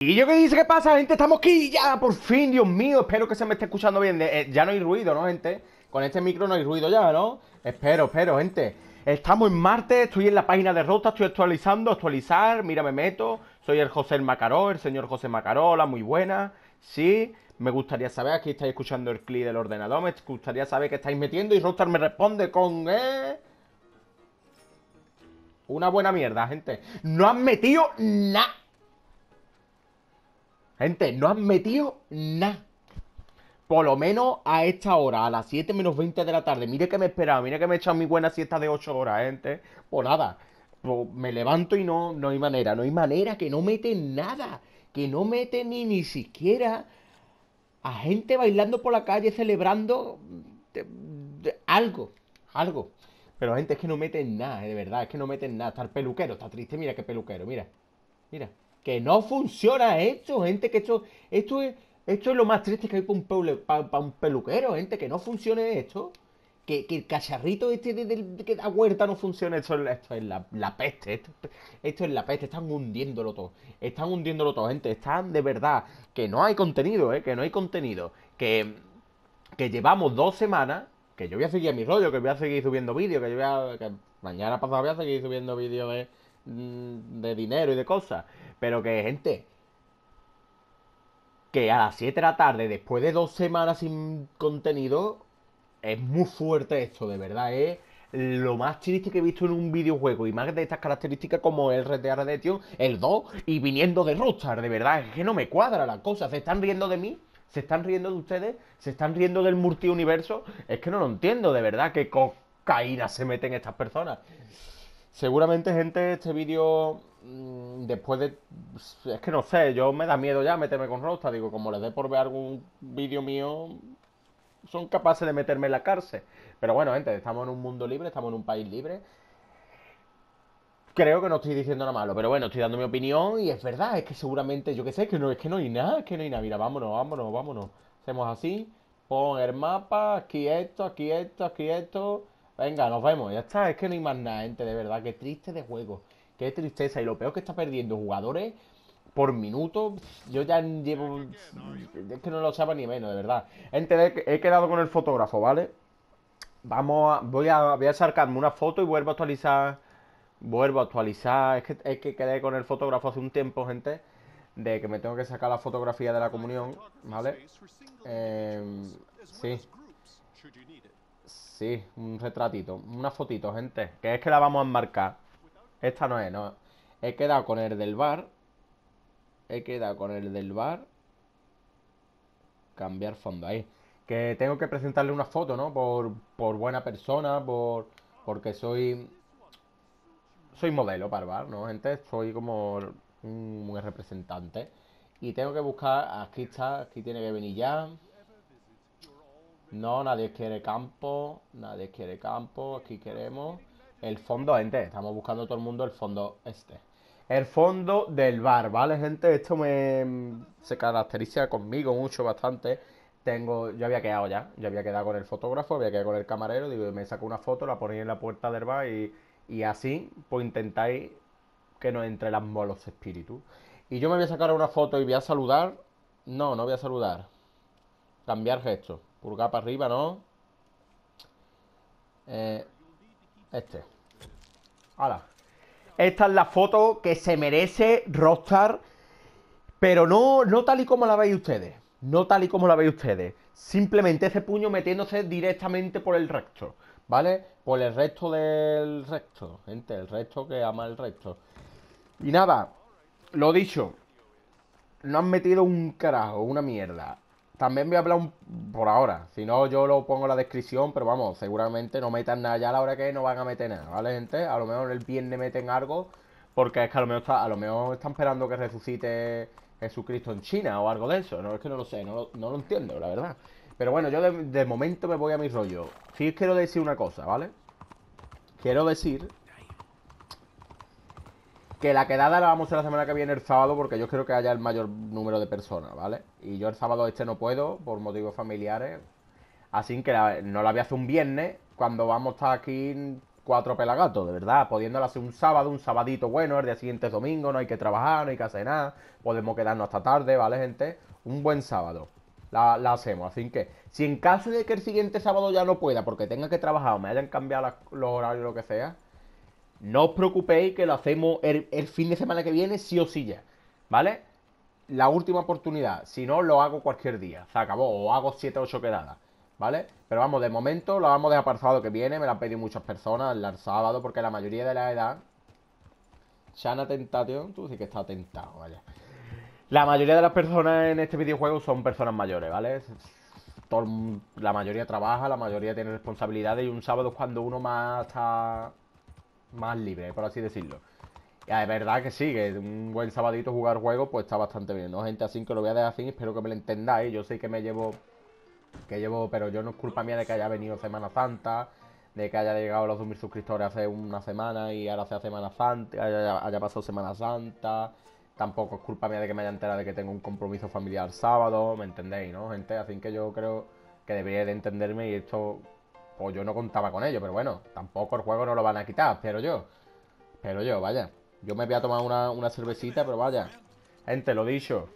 Y yo qué dice, ¿qué pasa, gente? Estamos aquí ya, por fin, Dios mío. Espero que se me esté escuchando bien. Eh, ya no hay ruido, ¿no, gente? Con este micro no hay ruido ya, ¿no? Espero, espero, gente. Estamos en Marte estoy en la página de Rota, estoy actualizando, actualizar, mira, me meto. Soy el José Macaró, el señor José Macaró, la muy buena. Sí, me gustaría saber, aquí estáis escuchando el clic del ordenador, me gustaría saber qué estáis metiendo y Rota me responde con... Eh... Una buena mierda, gente. No han metido nada Gente, no han metido nada. Por lo menos a esta hora, a las 7 menos 20 de la tarde. Mire que me esperado, mire que me he echado mi buena siesta de 8 horas, gente. Por pues nada. Pues me levanto y no, no hay manera. No hay manera que no meten nada. Que no meten ni, ni siquiera a gente bailando por la calle, celebrando algo. Algo. Pero gente, es que no meten nada, eh, de verdad, es que no meten nada. Está el peluquero, está triste, mira qué peluquero, mira. Mira que no funciona esto, gente que esto, esto es, lo más triste que hay para un, peluquero, gente que no funcione esto, que, el cacharrito este de, de, da huerta no funcione, esto, esto es la, peste, esto, es la peste, están hundiéndolo todo, están hundiéndolo todo, gente, están de verdad, que no hay contenido, ¿eh? que no hay contenido, que, que llevamos dos semanas, que yo voy a seguir a mi rollo, que voy a seguir subiendo vídeos, que yo voy mañana pasado voy a seguir subiendo vídeos de... Eh, Mm, de dinero y de cosas. Pero que, gente, que a las 7 de la tarde, después de dos semanas sin contenido, es muy fuerte esto, de verdad, es lo más triste que he visto en un videojuego. Y más de estas características como el de Redemption, el 2, y viniendo de Rockstar, de verdad, es que no me cuadra la cosa. Se están riendo de mí, se están riendo de ustedes, se están riendo del multiuniverso. Es que no lo entiendo, de verdad, que cocaína se meten estas personas. Seguramente, gente, este vídeo mm, después de. Es que no sé, yo me da miedo ya meterme con Rosta. Digo, como les dé por ver algún vídeo mío, son capaces de meterme en la cárcel. Pero bueno, gente, estamos en un mundo libre, estamos en un país libre. Creo que no estoy diciendo nada malo, pero bueno, estoy dando mi opinión y es verdad, es que seguramente, yo qué sé, que no, es que no hay nada, es que no hay nada. Mira, vámonos, vámonos, vámonos. Hacemos así, pon el mapa, aquí esto, aquí esto, aquí esto. Venga, nos vemos, ya está. Es que no hay más nada, gente, de verdad. Qué triste de juego. Qué tristeza. Y lo peor que está perdiendo jugadores por minuto. Yo ya llevo. Es que no lo sabe ni menos, de verdad. Gente, he quedado con el fotógrafo, ¿vale? Vamos a. Voy a, voy a sacarme una foto y vuelvo a actualizar. Vuelvo a actualizar. Es que, es que quedé con el fotógrafo hace un tiempo, gente. De que me tengo que sacar la fotografía de la comunión, ¿vale? Eh, sí. Sí, un retratito, una fotito, gente. Que es que la vamos a enmarcar. Esta no es, no. He quedado con el del bar. He quedado con el del bar. Cambiar fondo ahí. Que tengo que presentarle una foto, ¿no? Por, buena persona, por porque soy... Soy modelo para el bar, ¿no, gente? Soy como un, un representante. Y tengo que buscar... Aquí está, aquí tiene que venir ya. No, nadie quiere campo, nadie quiere campo, aquí queremos el fondo gente, estamos buscando todo el mundo el fondo este. El fondo del bar, ¿vale, gente? Esto me mm, se caracteriza conmigo mucho, bastante. Tengo, yo había quedado ya, yo había quedado con el fotógrafo, había quedado con el camarero, digo, me saco una foto, la ponéis en la puerta del bar y, así, pues intentáis que no entre las malos espíritus. Y yo me voy a sacar una foto y voy a saludar. No, no voy a saludar. Cambiar gesto. Pulgar para arriba, ¿no? Eh, este. ¡Hala! Esta es la foto que se merece Rockstar. Pero no, no tal y como la veis ustedes. No tal y como la veis ustedes. Simplemente ese puño metiéndose directamente por el recto. ¿Vale? Por el resto del recto. Gente, el resto que ama el resto. Y nada. Lo dicho. No han metido un carajo, una mierda. También voy a hablar por ahora, si no yo lo pongo en la descripción, pero vamos, seguramente no metan nada ya a la hora que no van a meter nada, ¿vale gente? A lo mejor el viernes meten algo, porque es que a lo mejor, a lo mejor están esperando que resucite Jesucristo en China o algo de eso, no es que no lo sé, no lo, entiendo, la verdad. Pero bueno, yo de, de momento me voy a mi rollo. Sí quiero decir una cosa, ¿vale? Quiero decir que la quedada la vamos a hacer la semana que viene el sábado porque yo creo que haya el mayor número de personas, ¿vale? Y yo el sábado este no puedo por motivos familiares. Así que no la voy a hacer un viernes cuando vamos a estar aquí cuatro pelagatos, de verdad. Pudiéndola hacer un sábado, un sabadito bueno, el día siguiente es domingo, no hay que trabajar, no hay que hacer nada. Podemos quedarnos hasta tarde, ¿vale, gente? Un buen sábado. La, hacemos. Así que, si en caso de que el siguiente sábado ya no pueda, porque tenga que trabajar o me hayan cambiado los horarios o lo que sea, no os preocupéis que lo hacemos el, fin de semana que viene, sí o sí ya. ¿Vale? La última oportunidad. Si no, lo hago cualquier día. Se acabó. O hago siete o 8 quedadas. ¿Vale? Pero vamos, de momento lo vamos de dejar que viene. Me lo han pedido muchas personas el sábado porque la mayoría de la edad. han atentado. tú sí que está tentado, vaya. La mayoría de las personas en este videojuego son personas mayores, ¿vale? la mayoría trabaja, la mayoría tiene responsabilidades y un sábado es cuando uno más está más libre, por así decirlo. Y es verdad que sí, que un buen sabadito jugar juego, pues está bastante bien, ¿no? Gente así que lo voy a dejar así, espero que me lo entendáis. Yo sé que me llevo, que llevo, pero yo no es culpa mía de que haya venido Semana Santa, de que haya llegado a los 2.000 suscriptores hace una semana y ahora sea Semana Santa, haya, haya pasado Semana Santa. Tampoco es culpa mía de que me haya enterado de que tengo un compromiso familiar sábado, ¿me entendéis, no, gente? Así que yo creo que debería de entenderme y esto o pues yo no contaba con ello, pero bueno, tampoco el juego no lo van a quitar, Pero yo. pero yo, vaya. Yo me voy a tomar una, una cervecita, pero vaya. Gente, lo dicho.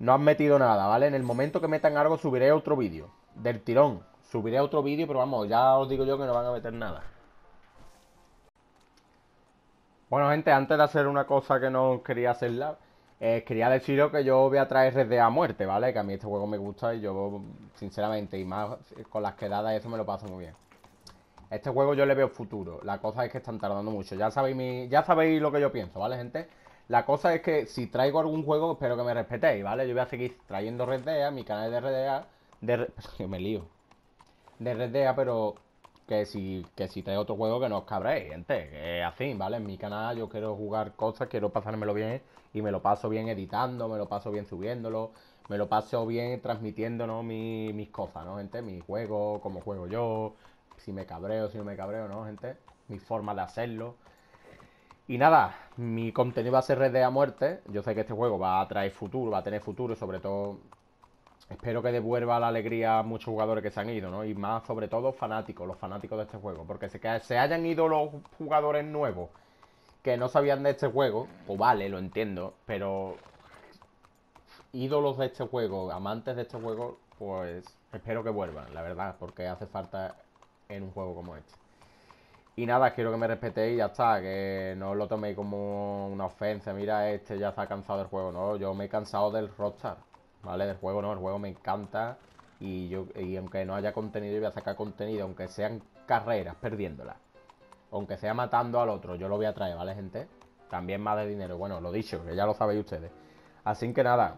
No han metido nada, ¿vale? En el momento que metan algo subiré otro vídeo. Del tirón. Subiré otro vídeo, pero vamos, ya os digo yo que no van a meter nada. Bueno, gente, antes de hacer una cosa que no quería hacerla, eh, quería deciros que yo voy a traer Red a muerte, ¿vale? Que a mí este juego me gusta y yo, sinceramente, y más con las quedadas eso me lo paso muy bien. Este juego yo le veo futuro. La cosa es que están tardando mucho. Ya sabéis, ya sabéis lo que yo pienso, ¿vale, gente? La cosa es que si traigo algún juego, espero que me respetéis, ¿vale? Yo voy a seguir trayendo Red mi canal de Red de... me lío. De Red pero que si, que si otro juego que no os cabréis, gente, que es así, ¿vale? En mi canal yo quiero jugar cosas, quiero pasármelo bien y me lo paso bien editando, me lo paso bien subiéndolo, me lo paso bien transmitiendo ¿no? mis cosas, ¿no, gente? Mi juego, cómo juego yo, si me cabreo, si no me cabreo, ¿no, gente? Mi forma de hacerlo. Y nada, mi contenido va a ser red a muerte. Yo sé que este juego va a traer futuro, va a tener futuro, sobre todo espero que devuelva la alegría a muchos jugadores que se han ido, ¿no? Y más sobre todo fanáticos, los fanáticos de este juego. Porque se, se hayan ido los jugadores nuevos que no sabían de este juego, O vale, lo entiendo, pero ídolos de este juego, amantes de este juego, pues espero que vuelvan, la verdad, porque hace falta en un juego como este. Y nada, quiero que me respetéis ya está, que no lo toméis como una ofensa, mira, este ya se ha cansado del juego, no, yo me he cansado del Rockstar. ¿vale? Del juego no, el juego me encanta. Y, yo, y aunque no haya contenido, yo voy a sacar contenido, aunque sean carreras perdiéndolas. Aunque sea matando al otro, yo lo voy a traer, ¿vale, gente? También más de dinero. Bueno, lo dicho, que ya lo sabéis ustedes. Así que nada.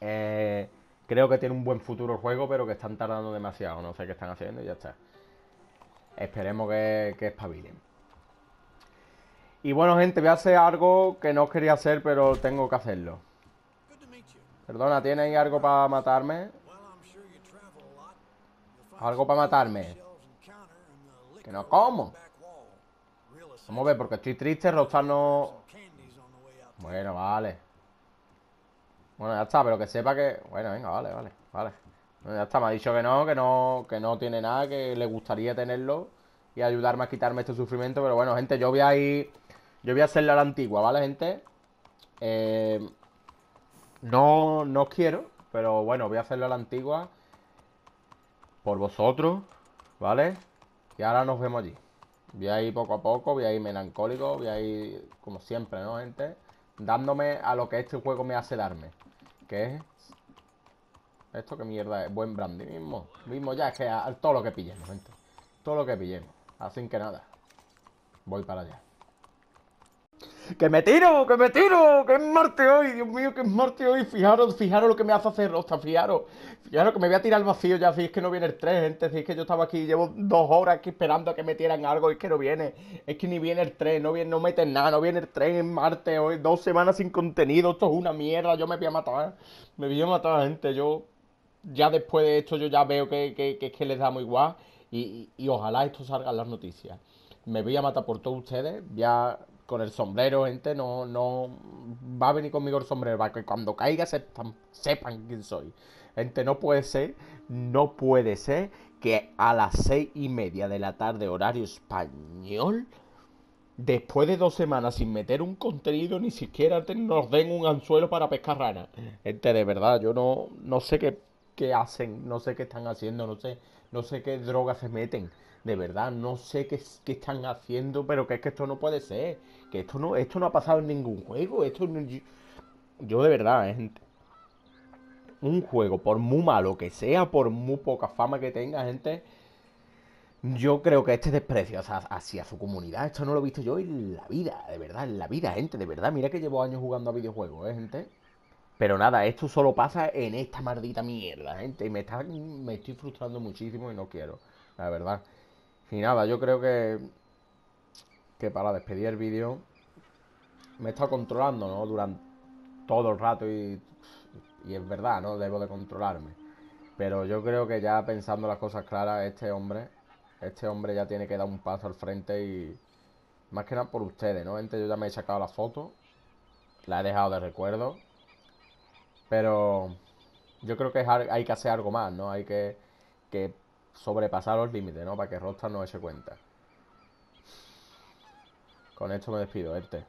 Eh, creo que tiene un buen futuro el juego, pero que están tardando demasiado. No sé qué están haciendo y ya está. Esperemos que, que espabilen. Y bueno, gente, voy a hacer algo que no quería hacer, pero tengo que hacerlo. Perdona, ¿tiene algo para matarme? Algo para matarme. Que no como. Vamos a ver, porque estoy triste, Rockstar no... Bueno, vale. Bueno, ya está, pero que sepa que... Bueno, venga, vale, vale, vale. Bueno, ya está, me ha dicho que no, que no, que no tiene nada, que le gustaría tenerlo y ayudarme a quitarme este sufrimiento. Pero bueno, gente, yo voy a ir... Yo voy a hacerle a la antigua, ¿vale, gente? Eh... No, no quiero, pero bueno, voy a hacerlo a la antigua. Por vosotros, ¿vale? Y ahora nos vemos allí. Voy a ir poco a poco, voy a ir melancólico, voy a ir como siempre, ¿no, gente? Dándome a lo que este juego me hace darme. Que es... ¿Esto que mierda es? Buen brandy mismo. Mismo ya, es que todo lo que pillemos, gente. Todo lo que pillemos. Así que nada. Voy para allá que me tiro, que me tiro, que es Marte hoy, Dios mío, que es Marte hoy. Fijaros, fijaros lo que me hace hacer rostra, fijaros. Fijaros que me voy a tirar al vacío ya, si es que no viene el tren, gente. Si es que yo estaba aquí, llevo dos horas aquí esperando a que me tiran algo, y es que no viene. Es que ni viene el 3. no, viene, no meten nada, no viene el tren en Marte hoy. Dos semanas sin contenido, esto es una mierda, yo me voy a matar. Me voy a matar, gente, yo... Ya después de esto yo ya veo que, que, que, les da muy igual y, ojalá esto salga en las noticias. Me voy a matar por todos ustedes, Ya con el sombrero, gente, no, no va a venir conmigo el sombrero, va que cuando caiga sepan, sepan quién soy. Gente, no puede ser, no puede ser que a las seis y media de la tarde, horario español, después de dos semanas sin meter un contenido, ni siquiera nos den un anzuelo para pescar rana. Gente, de verdad, yo no, no sé qué, qué hacen, no sé qué están haciendo, no sé, no sé qué drogas se meten de verdad no sé qué, están haciendo, pero que es que esto no puede ser, que esto no, esto no ha pasado en ningún juego, esto yo, de verdad, eh, gente. Un juego, por muy malo que sea, por muy poca fama que tenga, gente, yo creo que este desprecio hacia, hacia su comunidad, esto no lo he visto yo en la vida, de verdad, en la vida, gente, de verdad, mira que llevo años jugando a videojuegos, ¿eh, gente? Pero nada, esto solo pasa en esta maldita mierda, gente. Y me, me estoy frustrando muchísimo y no quiero, la verdad. Y nada, yo creo que, que para despedir el vídeo me he estado controlando, ¿no? Durante todo el rato y, y es verdad, ¿no? Debo de controlarme. Pero yo creo que ya pensando las cosas claras, este hombre, este hombre ya tiene que dar un paso al frente y más que nada por ustedes, ¿no? Gente, yo ya me he sacado la foto, la he dejado de recuerdo, pero yo creo que hay que hacer algo más, ¿no? Hay que, que sobrepasar los límites, ¿no? Para que Rockstar no se cuenta. Con esto me despido, Erte.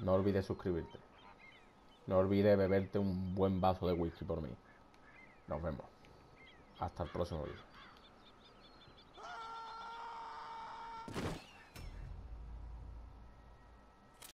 No olvides suscribirte. No olvides beberte un buen vaso de whisky por mí. Nos vemos. Hasta el próximo vídeo.